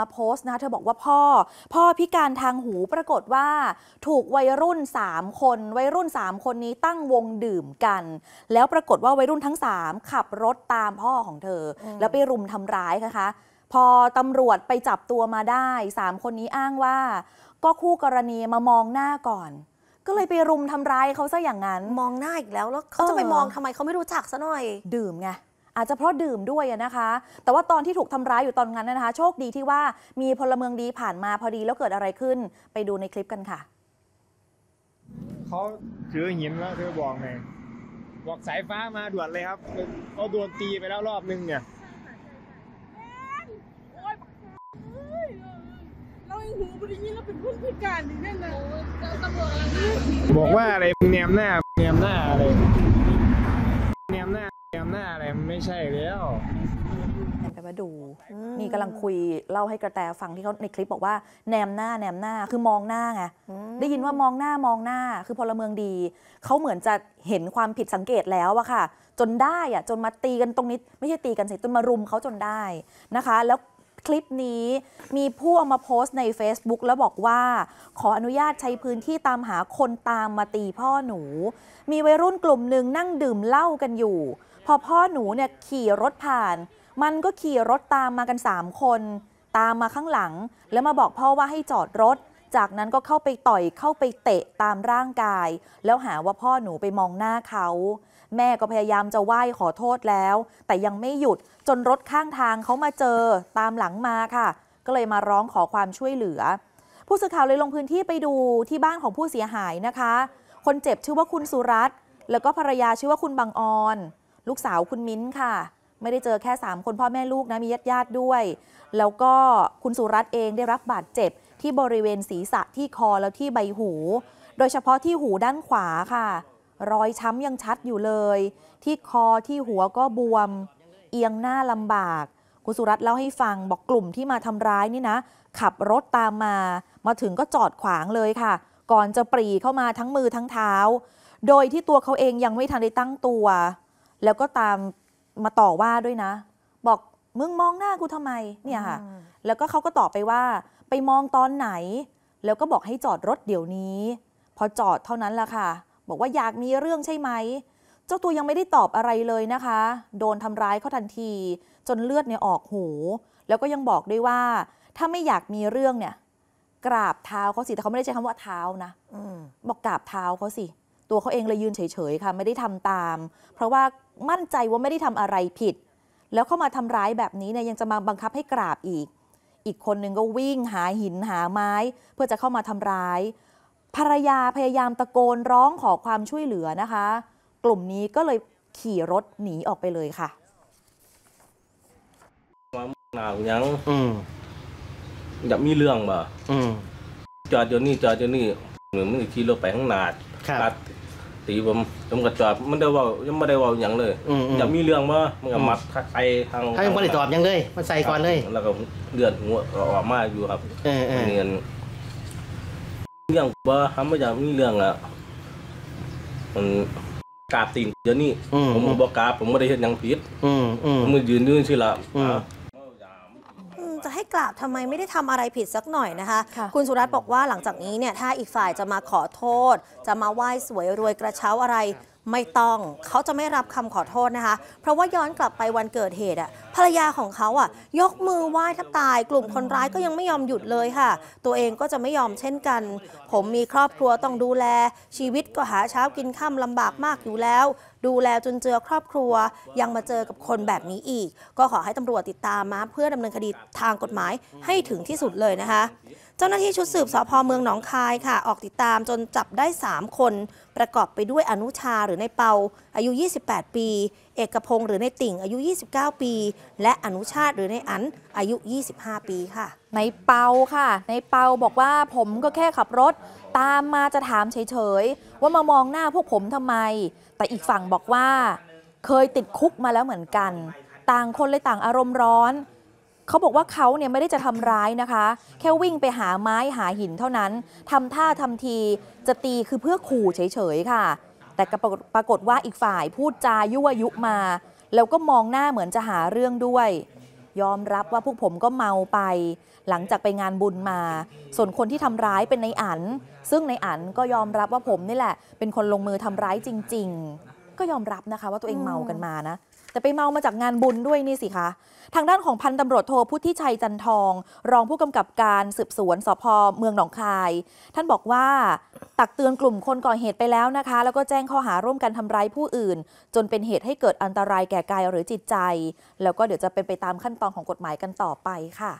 มาโพสต์นะคะเธอบอกว่าพ่อ พ่อพิการทางหูปรากฏว่า ถูกวัยรุ่น3คนวัยรุ่น3คนนี้ตั้งวงดื่มกัน แล้วปรากฏว่าวัยรุ่นทั้ง3ขับรถตามพ่อของเธอ แล้วไปรุมทำร้ายนะคะ พอตำรวจไปจับตัวมาได้3คนนี้อ้างว่าก็คู่กรณีมามองหน้าก่อน ก็เลยไปรุมทำร้ายเขาซะอย่างนั้นมองหน้าอีกแล้วแล้วเขาจะไปมองทำไมเขาไม่รู้จักซะหน่อย ดื่มไงาจจะเพราะดื่มด้วยนะคะ แต่ว่าตอนที่ถูกทำร้ายอยู่ตอนนั้นนะคะ โชคดีที่ว่ามีพลเมืองดีผ่านมาพอดีแล้วเกิดอะไรขึ้น ไปดูในคลิปกันค่ะ เขาถือหินแล้วเธอบอกไงบอกสายฟ้ามาด่วนเลยครับเขาโดนตีไปแล้วรอบนึงเนี่ยบอกว่าอะไรเนียมหน้าเนียมหน้าอะไรดูนี่กำลังคุยเล่าให้กระแตฟังที่เขาในคลิปบอกว่าแนมหน้าแนมหน้าคือมองหน้าไงได้ยินว่ามองหน้ามองหน้าคือพลเมืองดีเขาเหมือนจะเห็นความผิดสังเกตแล้วอะค่ะจนได้อะจนมาตีกันตรงนี้ไม่ใช่ตีกันสิจนมารุมเขาจนได้นะคะ แล้วคลิปนี้มีผู้เอามาโพสต์ใน Facebook แล้วบอกว่า ขออนุญาตใช้พื้นที่ตามหาคนตามมาตีพ่อหนู มีวัยรุ่นกลุ่มหนึ่งนั่งดื่มเหล้ากันอยู่ พอพ่อหนูเนี่ยขี่รถผ่านมันก็ขี่รถตามมากัน3คน ตามมาข้างหลัง แล้วมาบอกพ่อว่าให้จอดรถ จากนั้นก็เข้าไปต่อยเข้าไปเตะตามร่างกาย แล้วหาว่าพ่อหนูไปมองหน้าเขา แม่ก็พยายามจะไหว้ขอโทษแล้ว แต่ยังไม่หยุดจนรถข้างทางเขามาเจอตามหลังมาค่ะ ก็เลยมาร้องขอความช่วยเหลือ ผู้สื่อข่าวเลยลงพื้นที่ไปดูที่บ้านของผู้เสียหายนะคะ คนเจ็บชื่อว่าคุณสุรัตน์แล้วก็ภรรยาชื่อว่าคุณบางออนลูกสาวคุณมิ้นค่ะไม่ได้เจอแค่ 3 คนพ่อแม่ลูกนะ มีญาติญาติด้วย แล้วก็คุณสุรัตน์เองได้รับบาดเจ็บที่บริเวณศีรษะที่คอแล้วที่ใบหู โดยเฉพาะที่หูด้านขวาค่ะรอยช้ำยังชัดอยู่เลย ที่คอที่หัวก็บวม เอียงหน้าลำบาก คุณสุรัตน์เล่าให้ฟังบอกกลุ่มที่มาทำร้ายนี่นะขับรถตามมา มาถึงก็จอดขวางเลยค่ะ ก่อนจะปรีเข้ามาทั้งมือทั้งเท้า โดยที่ตัวเขาเองยังไม่ทันได้ตั้งตัว แล้วก็ตามมาต่อว่าด้วยนะ บอกมึงมองหน้ากูทำไมเนี่ยค่ะ แล้วก็เขาก็ตอบไปว่า ไปมองตอนไหน แล้วก็บอกให้จอดรถเดี๋ยวนี้ พอจอดเท่านั้นละค่ะ บอกว่าอยากมีเรื่องใช่ไหมเจ้าตัวยังไม่ได้ตอบอะไรเลยนะคะ โดนทำร้ายเขาทันที จนเลือดเนี่ยออกหู แล้วก็ยังบอกด้วยว่า ถ้าไม่อยากมีเรื่องเนี่ย กราบเท้าเขาสิแต่เขาไม่ได้ใช้คำว่าเท้านะบอกกราบเท้าเขาสิตัวเขาเองเลยยืนเฉยๆค่ะไม่ได้ทำตาม เพราะว่ามั่นใจว่าไม่ได้ทำอะไรผิด แล้วเข้ามาทำร้ายแบบนี้เนี่ยยังจะมาบังคับให้กราบอีก อีกคนหนึ่งก็วิ่งหาหินหาไม้ เพื่อจะเข้ามาทำร้ายภรรยาพยายามตะโกนร้องขอความช่วยเหลือนะคะ กลุ่มนี้ก็เลยขี่รถหนีออกไปเลยค่ะมาหนาวยังอืมอยากมีเรื่องบ่อืมจอดเดี๋ยวนี้จอดเดี๋ยวนี้เหมือนมึงขี่รถไปข้างหน้าครับตีผมผมก็จอบมันได้ว่ายังไม่ได้เว่าอย่างเลยอยมามีเรื่องมามันก็มัดใไปทางทายังไม่ได้อบยังเลยมันใส่ก่อนเลย แล้วก็เลือดหัวออกมาอยู่ครับเงินเรื่องบ่ทำไม่อยากมีเรื่องอ่ะ มันกราบตีนเดี๋ยวนี้ผมบอกราบผมไม่ได้เห็นยังผิด อืมอืยืนยืนสิละือ่าให้กราบทำไมไม่ได้ทำอะไรผิดสักหน่อยนะคะ คุณสุรัตน์บอกว่าหลังจากนี้เนี่ยถ้าอีกฝ่ายจะมาขอโทษ จะมาไหว้สวยรวยกระเช้าอะไรไม่ต้องเขาจะไม่รับคำขอโทษนะคะ เพราะว่าย้อนกลับไปวันเกิดเหตุอ่ะภรรยาของเขาอ่ะยกมือไหว้ทับตายกลุ่มคนร้ายก็ยังไม่ยอมหยุดเลยค่ะ ตัวเองก็จะไม่ยอมเช่นกัน ผมมีครอบครัวต้องดูแล ชีวิตก็หาเช้ากินข้าลำบากมากอยู่แล้ว ดูแลจนเจอครอบครัวยังมาเจอกับคนแบบนี้อีก ก็ขอให้ตำรวจติดตามมา เพื่อดำเนินคดีทางกฎหมายให้ถึงที่สุดเลยนะคะเจ้าหน้าที่ชุดสืบสพเมืองหนองคายค่ะ ออกติดตามจนจับได้ 3 คนประกอบไปด้วยอนุชาหรือในเปา อายุ 28 ปี เอกพงศ์หรือในติ่งอายุ 29 ปี และอนุชาติหรือในอันอายุ 25 ปีค่ะในเปาค่ะ ในเปาบอกว่าผมก็แค่ขับรถ ตามมาจะถามเฉยๆ ว่ามามองหน้าพวกผมทำไม แต่อีกฝั่งบอกว่าเคยติดคุกมาแล้วเหมือนกัน ต่างคนเลยต่างอารมณ์ร้อนเขาบอกว่าเขาเนี่ยไม่ได้จะทำร้ายนะคะ แค่วิ่งไปหาไม้หาหินเท่านั้นทำท่าทำทีจะตีคือเพื่อขู่เฉยๆค่ะ แต่ก็ปรากฏว่าอีกฝ่ายพูดจายั่วยุมา แล้วก็มองหน้าเหมือนจะหาเรื่องด้วย ยอมรับว่าพวกผมก็เมาไปหลังจากไปงานบุญมา ส่วนคนที่ทำร้ายเป็นในอัน ซึ่งในอันก็ยอมรับว่าผมนี่แหละเป็นคนลงมือทำร้ายจริงๆก็ยอมรับนะคะว่าตัวเองเมากันมานะแต่ไปเมามาจากงานบุญด้วยนี่สิคะทางด้านของพันตำรวจโทพุทธิชัยจันทอง รองผู้กำกับการสืบสวนสพเมืองหนองคาย ท่านบอกว่าตักเตือนกลุ่มคนก่อเหตุไปแล้วนะคะ แล้วก็แจ้งข้อหาร่วมกันทำร้ายผู้อื่น จนเป็นเหตุให้เกิดอันตรายแก่กายหรือจิตใจ แล้วก็เดี๋ยวจะเป็นไปตามขั้นตอนของกฎหมายกันต่อไปค่ะ